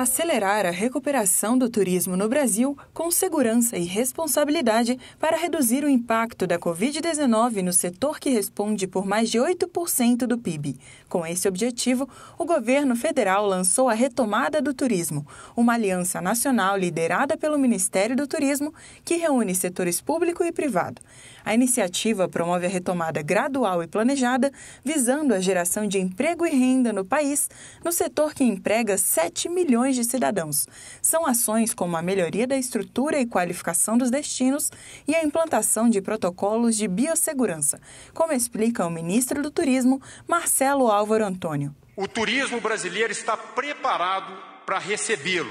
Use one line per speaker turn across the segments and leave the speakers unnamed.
acelerar a recuperação do turismo no Brasil com segurança e responsabilidade para reduzir o impacto da Covid-19 no setor que responde por mais de 8% do PIB. Com esse objetivo, o governo federal lançou a Retomada do Turismo, uma aliança nacional liderada pelo Ministério do Turismo que reúne setores público e privado. A iniciativa promove a retomada gradual e planejada, visando a geração de emprego e renda no país, no setor que emprega 7 milhões milhões de cidadãos. São ações como a melhoria da estrutura e qualificação dos destinos e a implantação de protocolos de biossegurança, como explica o ministro do Turismo, Marcelo Álvaro Antônio.
O turismo brasileiro está preparado para recebê-lo.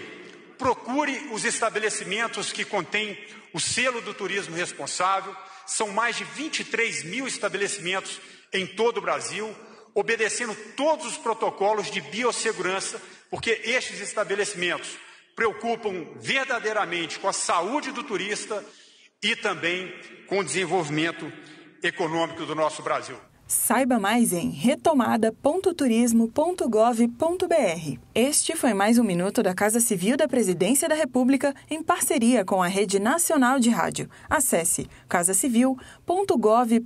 Procure os estabelecimentos que contêm o selo do turismo responsável. São mais de 23 mil estabelecimentos em todo o Brasil obedecendo todos os protocolos de biossegurança, porque estes estabelecimentos preocupam verdadeiramente com a saúde do turista e também com o desenvolvimento econômico do nosso Brasil.
Saiba mais em retomada.turismo.gov.br. Este foi mais um minuto da Casa Civil da Presidência da República em parceria com a Rede Nacional de Rádio. Acesse
casacivil.gov.br.